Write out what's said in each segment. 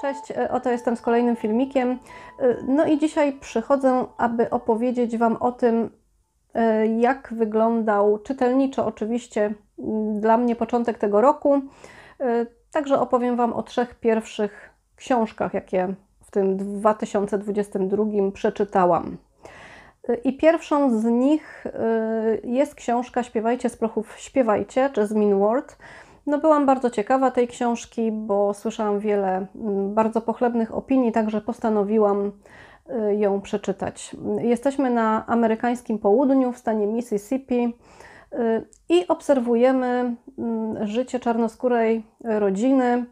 Cześć, e, oto jestem z kolejnym filmikiem. E, no i dzisiaj przychodzę, aby opowiedzieć Wam o tym, e, jak wyglądał czytelniczo oczywiście dla mnie początek tego roku. Także opowiem Wam o trzech pierwszych książkach, jakie w tym 2022 przeczytałam. I pierwszą z nich jest książka Śpiewajcie z prochów, śpiewajcie, Jasmine Ward. No byłam bardzo ciekawa tej książki, bo słyszałam wiele mm, bardzo pochlebnych opinii, także postanowiłam y, ją przeczytać. Jesteśmy na amerykańskim południu, w stanie Mississippi y, i obserwujemy mm, życie czarnoskórej rodziny.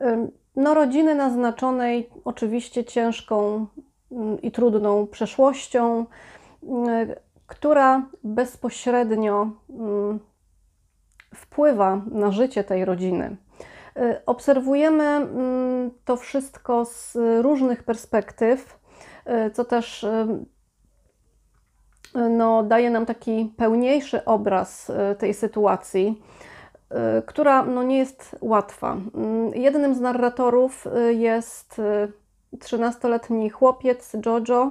Y, no, rodziny naznaczonej oczywiście ciężką mm, i trudną przeszłością, która bezpośrednio wpływa na życie tej rodziny. Y, obserwujemy mm, to wszystko z różnych perspektyw, y, co też y, no, daje nam taki pełniejszy obraz tej sytuacji, która no, nie jest łatwa. Jednym z narratorów jest 13-letni chłopiec Jojo,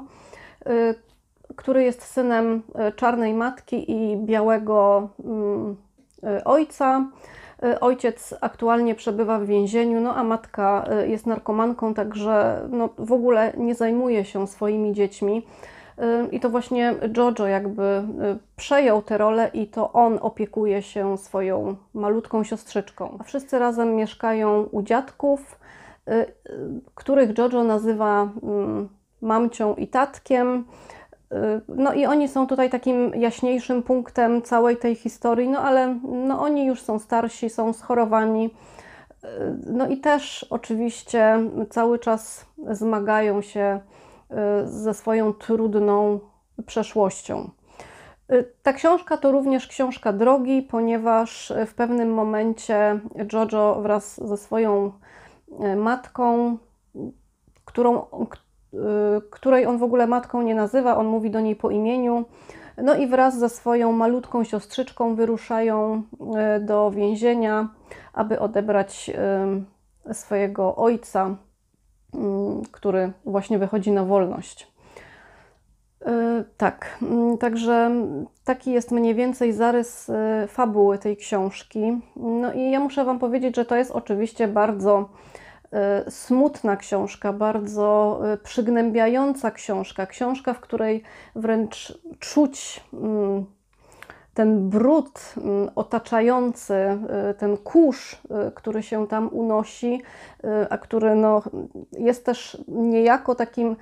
który jest synem czarnej matki i białego mm, E, ojca. E, ojciec aktualnie przebywa w więzieniu, no a matka e, jest narkomanką, także no, w ogóle nie zajmuje się swoimi dziećmi. I to właśnie Jojo jakby przejął tę rolę i to on opiekuje się swoją malutką siostrzyczką. Wszyscy razem mieszkają u dziadków, których Jojo nazywa mm, mamcią i tatkiem. Y, no i oni są tutaj takim jaśniejszym punktem całej tej historii, no ale no oni już są starsi, są schorowani. Y, no i też oczywiście cały czas zmagają się y, ze swoją trudną przeszłością. Ta książka to również książka drogi, ponieważ w pewnym momencie Jojo wraz ze swoją matką, którą, Y, której on w ogóle matką nie nazywa, on mówi do niej po imieniu. No i wraz ze swoją malutką siostrzyczką wyruszają y, do więzienia, aby odebrać y, swojego ojca, który właśnie wychodzi na wolność. Tak, także taki jest mniej więcej zarys fabuły tej książki. No i ja muszę Wam powiedzieć, że to jest oczywiście bardzo E, smutna książka, bardzo e, przygnębiająca książka, książka, w której wręcz czuć mm, ten brud mm, otaczający, e, ten kurz, który się tam unosi, a który no, jest też niejako takim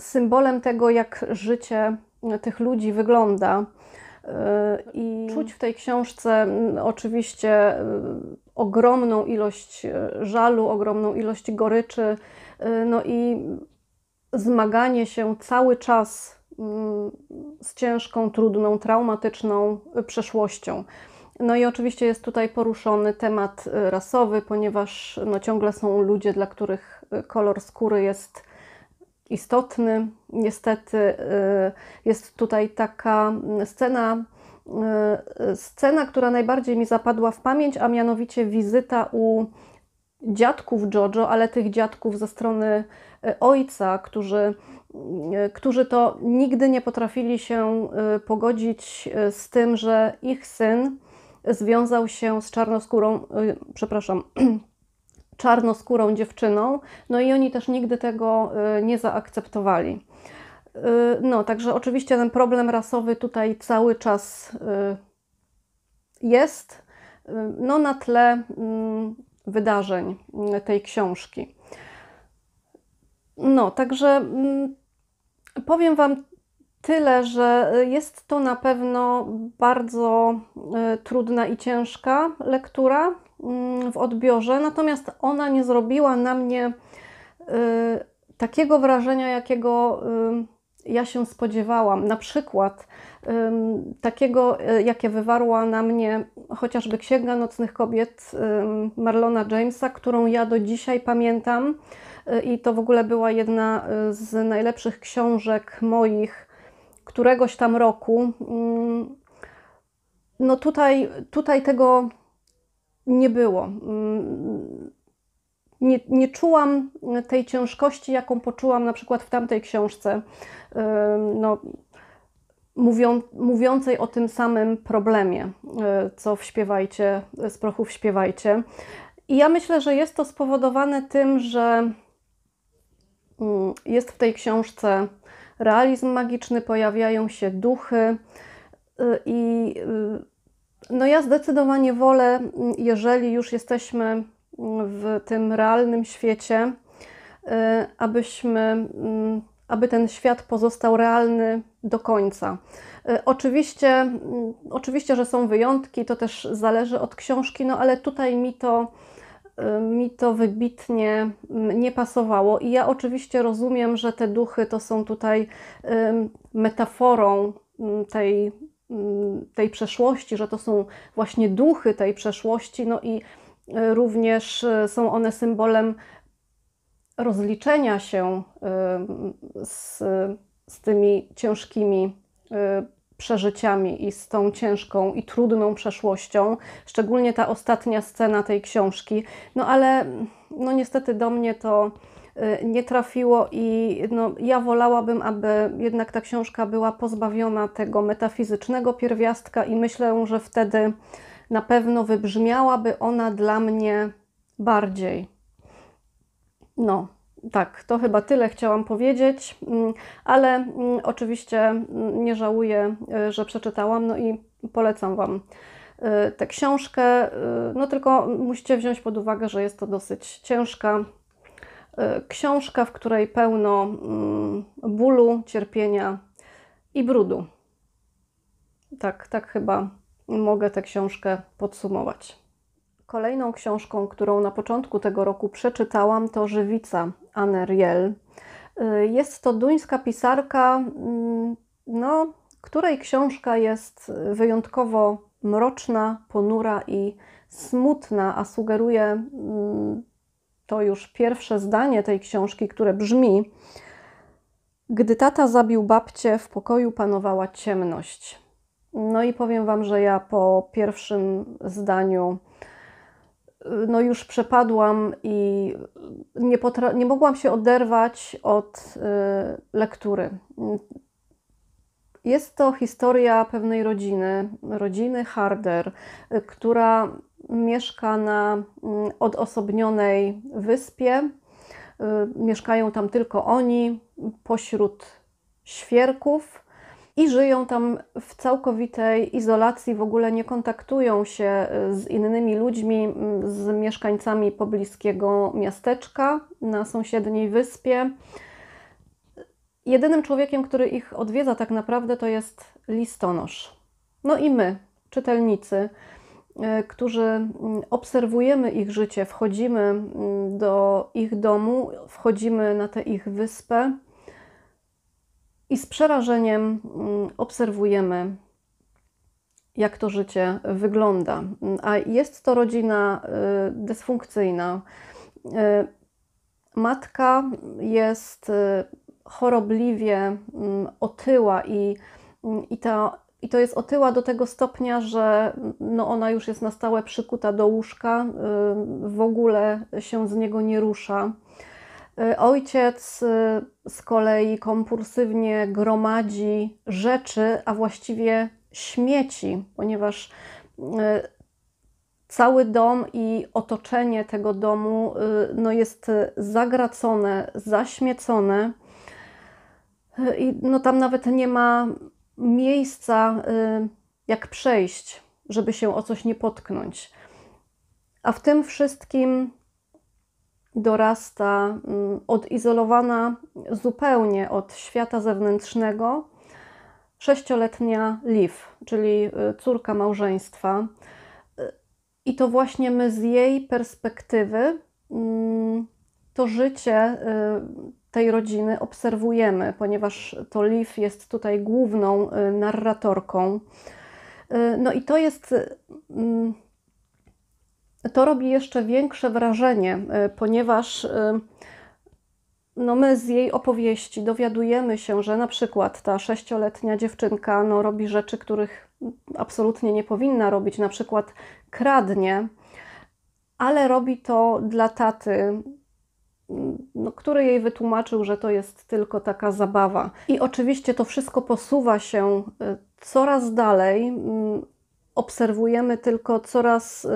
symbolem tego, jak życie tych ludzi wygląda. I czuć w tej książce mm, oczywiście ogromną ilość e, żalu, ogromną ilość goryczy. E, no i zmaganie się cały czas mm, z ciężką, trudną, traumatyczną e, przeszłością. No i oczywiście jest tutaj poruszony temat rasowy, ponieważ no ciągle są ludzie, dla których kolor skóry jest istotny. Niestety jest tutaj taka mm, scena E, scena, która najbardziej mi zapadła w pamięć, a mianowicie wizyta u dziadków Jojo, ale tych dziadków ze strony e, ojca, którzy, e, którzy to nigdy nie potrafili się pogodzić z tym, że ich syn związał się z czarnoskórą, przepraszam, czarnoskórą dziewczyną, no i oni też nigdy tego nie zaakceptowali. Y, no, także oczywiście ten problem rasowy tutaj cały czas y, jest, y, no na tle mm, wydarzeń tej książki. No, także mm, powiem Wam tyle, że jest to na pewno bardzo trudna i ciężka lektura mm, w odbiorze, natomiast ona nie zrobiła na mnie takiego wrażenia, jakiego ja się spodziewałam. Na przykład um, takiego, y, jakie wywarła na mnie chociażby Księga Nocnych Kobiet um, Marlona Jamesa, którą ja do dzisiaj pamiętam. Y, I to w ogóle była jedna y, z najlepszych książek moich któregoś tam roku. no tutaj, tutaj tego nie było nie, nie czułam tej ciężkości, jaką poczułam na przykład w tamtej książce, no, mówią, mówiącej o tym samym problemie, y, co w Śpiewajcie, z prochów Śpiewajcie. I ja myślę, że jest to spowodowane tym, że mm, jest w tej książce realizm magiczny, pojawiają się duchy y, i y, no ja zdecydowanie wolę, jeżeli już jesteśmy w tym realnym świecie, y, abyśmy, mm, aby ten świat pozostał realny do końca. Y, oczywiście, mm, oczywiście, że są wyjątki, to też zależy od książki, no ale tutaj mi to, y, mi to wybitnie mm, nie pasowało. I ja oczywiście rozumiem, że te duchy to są tutaj metaforą tej, tej przeszłości, że to są właśnie duchy tej przeszłości, no i Również e, są one symbolem rozliczenia się e, z, z tymi ciężkimi e, przeżyciami i z tą ciężką i trudną przeszłością, szczególnie ta ostatnia scena tej książki. No ale no niestety do mnie to nie trafiło i no, ja wolałabym, aby jednak ta książka była pozbawiona tego metafizycznego pierwiastka i myślę, że wtedy na pewno wybrzmiałaby ona dla mnie bardziej. No, tak, to chyba tyle chciałam powiedzieć, mm, ale mm, oczywiście mm, nie żałuję, y, że przeczytałam, no i polecam Wam y, tę książkę. Y, no tylko musicie wziąć pod uwagę, że jest to dosyć ciężka książka, w której pełno bólu, cierpienia i brudu. Tak, tak chyba mogę tę książkę podsumować. Kolejną książką, którą na początku tego roku przeczytałam, to Żywica Anne Riel. Y, jest to duńska pisarka, mm, no, której książka jest wyjątkowo mroczna, ponura i smutna, a sugeruje mm, to już pierwsze zdanie tej książki, które brzmi: Gdy tata zabił babcię, w pokoju panowała ciemność. No i powiem Wam, że ja po pierwszym zdaniu no już przepadłam i nie, nie mogłam się oderwać od y, lektury. Jest to historia pewnej rodziny, rodziny Harder, która mieszka na mm, odosobnionej wyspie. Y, mieszkają tam tylko oni pośród świerków i żyją tam w całkowitej izolacji, w ogóle nie kontaktują się y, z innymi ludźmi, z mieszkańcami pobliskiego miasteczka na sąsiedniej wyspie. Jedynym człowiekiem, który ich odwiedza tak naprawdę, to jest listonosz. No i my, czytelnicy, y, którzy obserwujemy ich życie, wchodzimy do ich domu, wchodzimy na tę ich wyspę i z przerażeniem mm, obserwujemy, jak to życie wygląda. A jest to rodzina y, dysfunkcyjna. Y, matka jest y, chorobliwie mm, otyła i, mm, i, ta, i to jest otyła do tego stopnia, że no ona już jest na stałe przykuta do łóżka, w ogóle się z niego nie rusza. Y, ojciec y, z kolei kompulsywnie gromadzi rzeczy, a właściwie śmieci, ponieważ y, cały dom i otoczenie tego domu no, jest zagracone, zaśmiecone. I no, tam nawet nie ma miejsca, jak przejść, żeby się o coś nie potknąć. A w tym wszystkim dorasta mm, odizolowana zupełnie od świata zewnętrznego sześcioletnia Liv, czyli y, córka małżeństwa. Y, I to właśnie my z jej perspektywy mm, to życie y, tej rodziny obserwujemy, ponieważ to Liv jest tutaj główną narratorką. No i to jest mm, to robi jeszcze większe wrażenie, y, ponieważ y, no my z jej opowieści dowiadujemy się, że na przykład ta sześcioletnia dziewczynka no, robi rzeczy, których absolutnie nie powinna robić, na przykład kradnie, ale robi to dla taty, mm, no, który jej wytłumaczył, że to jest tylko taka zabawa. I oczywiście to wszystko posuwa się y, coraz dalej. Mm, obserwujemy tylko coraz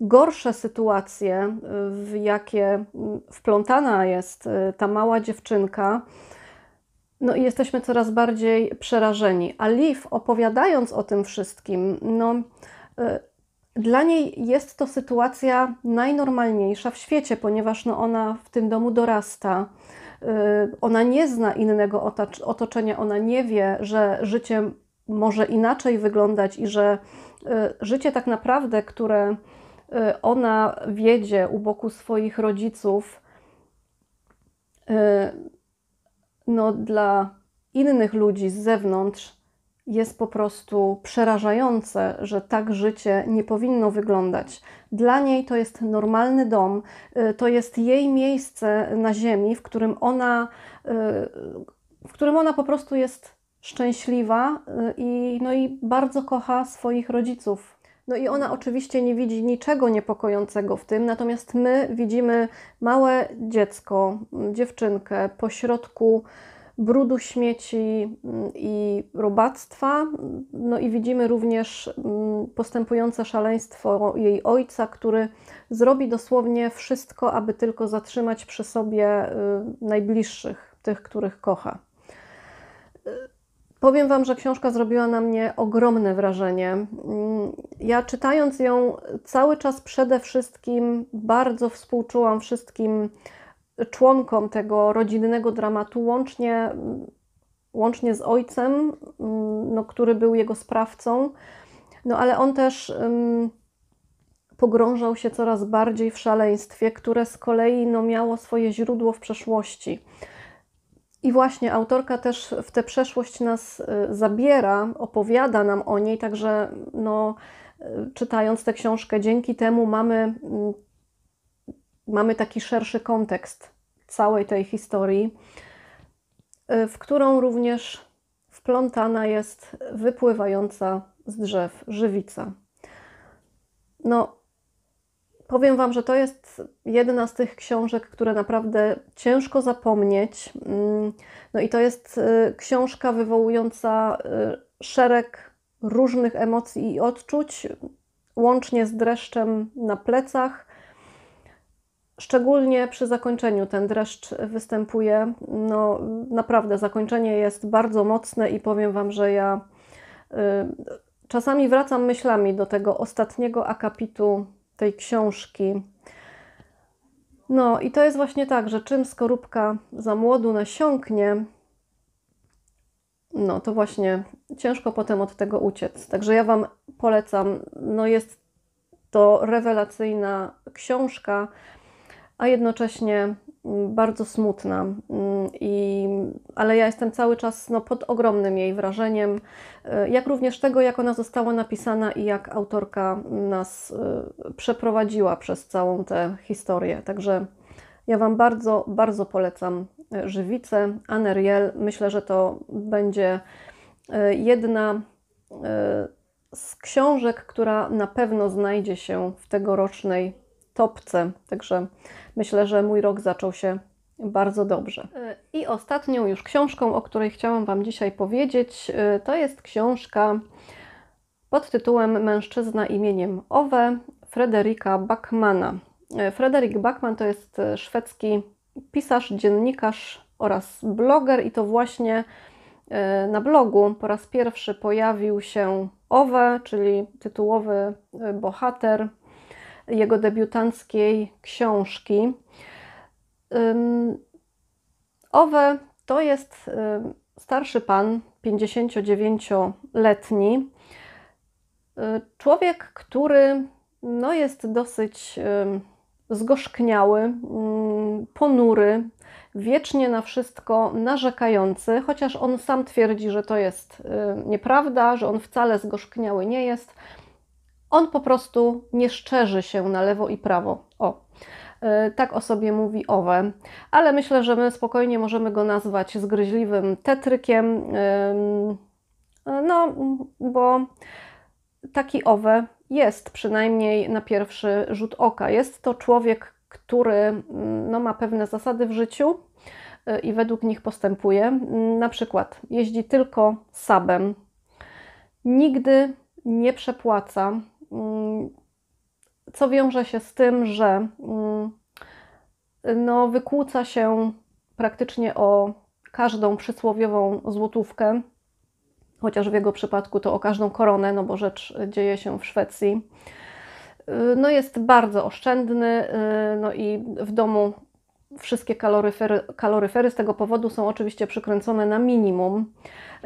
gorsze sytuacje, w jakie wplątana jest y, ta mała dziewczynka, no i jesteśmy coraz bardziej przerażeni. A Liv, opowiadając o tym wszystkim, no, y, dla niej jest to sytuacja najnormalniejsza w świecie, ponieważ no, ona w tym domu dorasta. Y, ona nie zna innego otoczenia, ona nie wie, że życie może inaczej wyglądać i że życie tak naprawdę, które Y, ona wiedzie u boku swoich rodziców y, no, dla innych ludzi z zewnątrz jest po prostu przerażające, że tak życie nie powinno wyglądać. Dla niej to jest normalny dom, y, to jest jej miejsce na ziemi, w którym ona, w którym ona po prostu jest szczęśliwa i, no i bardzo kocha swoich rodziców, no i ona mhm. oczywiście nie widzi niczego niepokojącego w tym, natomiast my widzimy małe dziecko, mm, dziewczynkę pośrodku brudu, śmieci mm, i robactwa. No i widzimy również mm, postępujące szaleństwo jej ojca, który zrobi dosłownie wszystko, aby tylko zatrzymać przy sobie y, najbliższych, tych, których kocha. Powiem Wam, że książka zrobiła na mnie ogromne wrażenie. Mm, ja czytając ją cały czas przede wszystkim bardzo współczułam wszystkim członkom tego rodzinnego dramatu, łącznie, mm, łącznie z ojcem, mm, no, który był jego sprawcą, no ale on też um, pogrążał się coraz bardziej w szaleństwie, które z kolei no, miało swoje źródło w przeszłości. I właśnie autorka też w tę przeszłość nas y, zabiera, opowiada nam o niej, także no, y, czytając tę książkę, dzięki temu mamy, mm, mamy taki szerszy kontekst całej tej historii, y, w którą również wplątana jest wypływająca z drzew żywica. No, Powiem Wam, że to jest jedna z tych książek, które naprawdę ciężko zapomnieć. Mm, no i to jest y, książka wywołująca y, szereg różnych emocji i odczuć, łącznie z dreszczem na plecach. Szczególnie przy zakończeniu ten dreszcz występuje. No, naprawdę, zakończenie jest bardzo mocne i powiem Wam, że ja y, czasami wracam myślami do tego ostatniego akapitu tej książki. No i to jest właśnie tak, że czym skorupka za młodu nasiąknie, no to właśnie ciężko potem od tego uciec. Także ja Wam polecam, no jest to rewelacyjna książka, a jednocześnie Mm, bardzo smutna, mm, I, ale ja jestem cały czas no, pod ogromnym jej wrażeniem, e, jak również tego, jak ona została napisana i jak autorka nas e, przeprowadziła przez całą tę historię. Także ja Wam bardzo, bardzo polecam e, Żywicę, aneriel Myślę, że to będzie jedna z książek, która na pewno znajdzie się w tegorocznej topce. Także myślę, że mój rok zaczął się bardzo dobrze. E, I ostatnią już książką, o której chciałam Wam dzisiaj powiedzieć, e, to jest książka pod tytułem Mężczyzna imieniem Owe Frederika Backmana. E, Frederik Backman to jest szwedzki pisarz, dziennikarz oraz bloger i to właśnie na blogu po raz pierwszy pojawił się Owe, czyli tytułowy bohater jego debiutanckiej książki. Owe to jest y, starszy pan, 59-letni, y, człowiek, który no, jest dosyć zgorzkniały, ponury, wiecznie na wszystko narzekający, chociaż on sam twierdzi, że to jest y, nieprawda, że on wcale zgorzkniały nie jest on po prostu nie szczerzy się na lewo i prawo. O, e, tak o sobie mówi Owe, ale myślę, że my spokojnie możemy go nazwać zgryźliwym tetrykiem, e, no bo taki Owe jest, przynajmniej na pierwszy rzut oka. Jest to człowiek, który mm, no, ma pewne zasady w życiu e, i według nich postępuje. Mm, na przykład jeździ tylko sabem, nigdy nie przepłaca Mm, co wiąże się z tym, że mm, no, wykłóca się praktycznie o każdą przysłowiową złotówkę, chociaż w jego przypadku to o każdą koronę, no bo rzecz dzieje się w Szwecji. Y, no jest bardzo oszczędny, y, no i w domu wszystkie kaloryfery, kaloryfery z tego powodu są oczywiście przykręcone na minimum.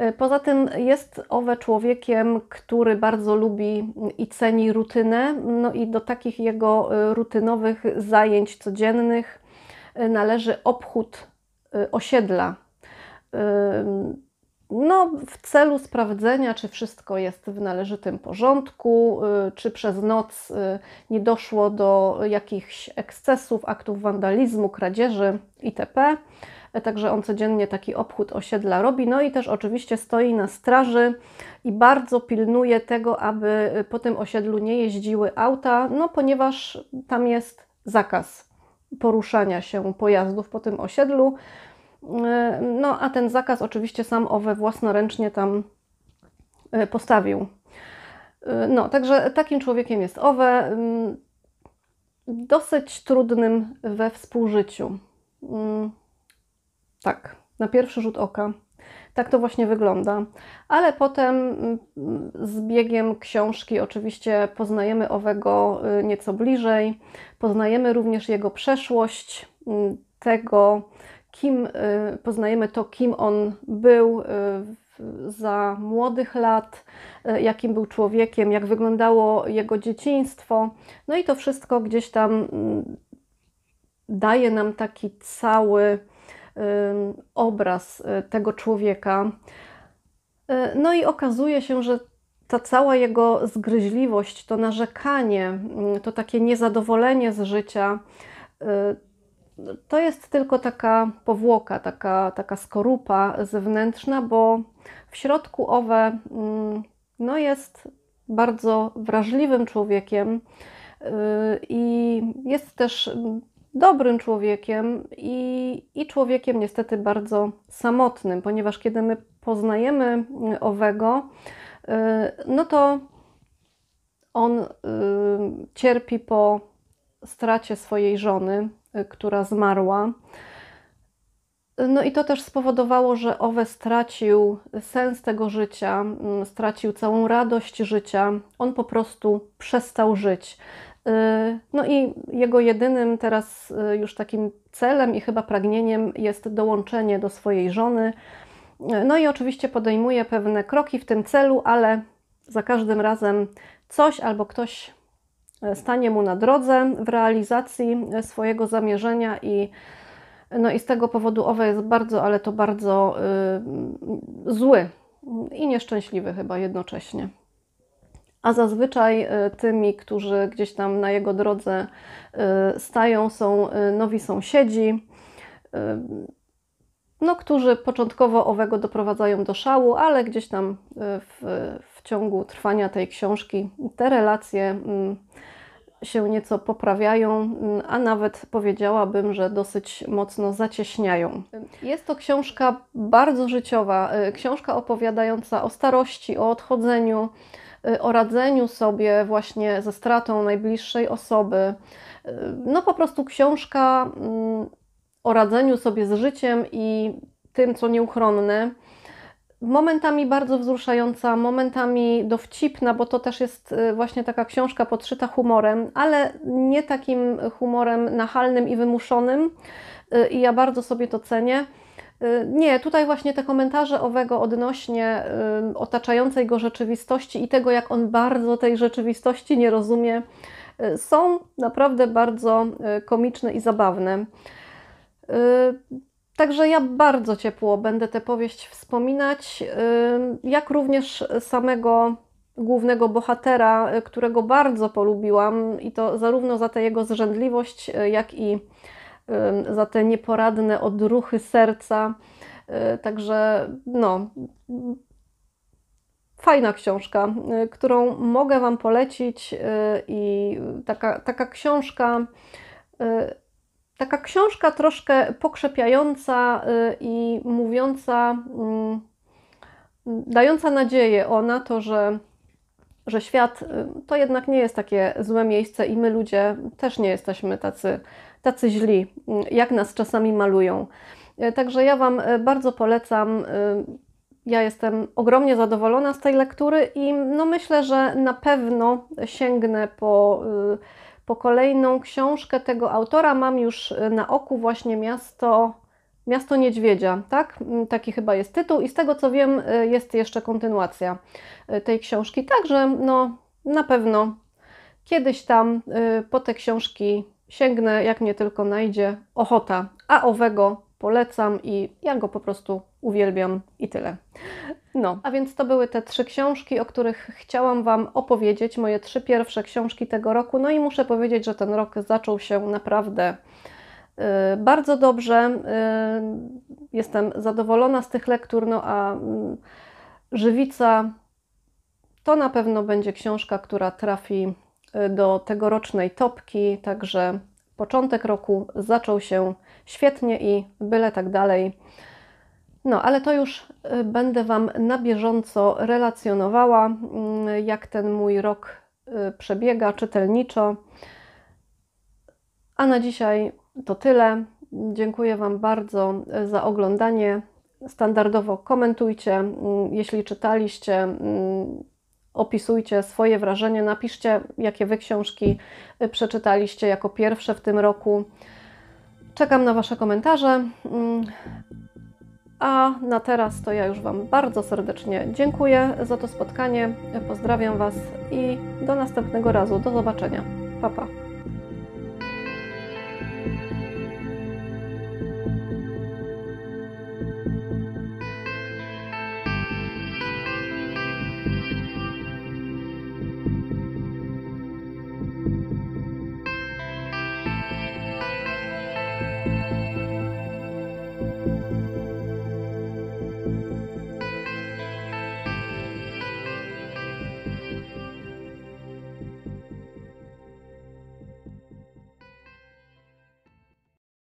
E, poza tym jest owe człowiekiem, który bardzo lubi i ceni rutynę, no i do takich jego e, rutynowych zajęć codziennych e, należy obchód osiedla. No, w celu sprawdzenia, czy wszystko jest w należytym porządku, czy przez noc nie doszło do jakichś ekscesów, aktów wandalizmu, kradzieży itp także on codziennie taki obchód osiedla robi. No i też oczywiście stoi na straży i bardzo pilnuje tego, aby y, po tym osiedlu nie jeździły auta, no ponieważ tam jest zakaz poruszania się pojazdów po tym osiedlu. Y, no a ten zakaz oczywiście sam owe własnoręcznie tam y, postawił. No, także takim człowiekiem jest owe, mm, dosyć trudnym we współżyciu. Mm. Tak, na pierwszy rzut oka. Tak to właśnie wygląda. Ale potem mm, z biegiem książki oczywiście poznajemy owego y, nieco bliżej, poznajemy również jego przeszłość, mm, tego, kim y, poznajemy to, kim on był y, za młodych lat, jakim był człowiekiem, jak wyglądało jego dzieciństwo. No i to wszystko gdzieś tam mm, daje nam taki cały Y, obraz y, tego człowieka. Y, no i okazuje się, że ta cała jego zgryźliwość, to narzekanie, to takie niezadowolenie z życia, to jest tylko taka powłoka, taka, taka skorupa zewnętrzna, bo w środku owe mm, no jest bardzo wrażliwym człowiekiem i jest też dobrym człowiekiem i, i człowiekiem niestety bardzo samotnym, ponieważ kiedy my poznajemy mm, owego, y, no to on y, cierpi po stracie swojej żony, y, która zmarła. No i to też spowodowało, że Owe stracił sens tego życia, mm, stracił całą radość życia. On po prostu przestał żyć. Y, no i jego jedynym teraz y, już takim celem i chyba pragnieniem jest dołączenie do swojej żony. Y, no i oczywiście podejmuje pewne kroki w tym celu, ale za każdym razem coś albo ktoś stanie mu na drodze w realizacji swojego zamierzenia i no i z tego powodu Owe jest bardzo, ale to bardzo yy, zły i nieszczęśliwy chyba jednocześnie a zazwyczaj y, tymi, którzy gdzieś tam na jego drodze y, stają, są y, nowi sąsiedzi, no, którzy początkowo owego doprowadzają do szału, ale gdzieś tam w, w ciągu trwania tej książki te relacje mm, się nieco poprawiają, mm, a nawet powiedziałabym, że dosyć mocno zacieśniają. Jest to książka bardzo życiowa, książka opowiadająca o starości, o odchodzeniu, Y, o radzeniu sobie właśnie ze stratą najbliższej osoby. Y, no po prostu książka mm, o radzeniu sobie z życiem i tym, co nieuchronne. Momentami bardzo wzruszająca, momentami dowcipna, bo to też jest y, właśnie taka książka podszyta humorem, ale nie takim humorem nachalnym i wymuszonym. I ja bardzo sobie to cenię. Y, nie, tutaj właśnie te komentarze owego odnośnie y, otaczającej go rzeczywistości i tego, jak on bardzo tej rzeczywistości nie rozumie, y, są naprawdę bardzo komiczne i zabawne. Także ja bardzo ciepło będę tę powieść wspominać, jak również samego głównego bohatera, którego bardzo polubiłam i to zarówno za tę jego zrzędliwość, jak i za te nieporadne odruchy serca. Y, także no, fajna książka, y, którą mogę Wam polecić y, i taka, taka książka, taka książka troszkę pokrzepiająca i mówiąca, mm, dająca nadzieję o na to, że że świat to jednak nie jest takie złe miejsce i my ludzie też nie jesteśmy tacy tacy źli, mm, jak nas czasami malują. E, także ja Wam e, bardzo polecam. E, ja jestem ogromnie zadowolona z tej lektury i no myślę, że na pewno sięgnę po, po kolejną książkę tego autora. Mam już na oku właśnie miasto Miasto Niedźwiedzia, tak? Mm, taki chyba jest tytuł i z tego co wiem jest jeszcze kontynuacja tej książki. Także no na pewno kiedyś tam po te książki sięgnę, jak mnie tylko najdzie ochota, a owego polecam i ja go po prostu uwielbiam i tyle. No, a więc to były te trzy książki, o których chciałam Wam opowiedzieć, moje trzy pierwsze książki tego roku. No i muszę powiedzieć, że ten rok zaczął się naprawdę y, bardzo dobrze. Y, jestem zadowolona z tych lektur, no a mm, Żywica to na pewno będzie książka, która trafi do tegorocznej topki, także początek roku zaczął się świetnie i byle tak dalej. No, ale to już y, będę Wam na bieżąco relacjonowała, y, jak ten mój rok y, przebiega czytelniczo. A na dzisiaj to tyle. Dziękuję Wam bardzo za oglądanie. Standardowo komentujcie, jeśli czytaliście, opisujcie swoje wrażenie, napiszcie, jakie wy książki y, przeczytaliście jako pierwsze w tym roku. Czekam na Wasze komentarze. Mm. A na teraz to ja już Wam bardzo serdecznie dziękuję za to spotkanie. Pozdrawiam Was i do następnego razu. Do zobaczenia. Pa, pa.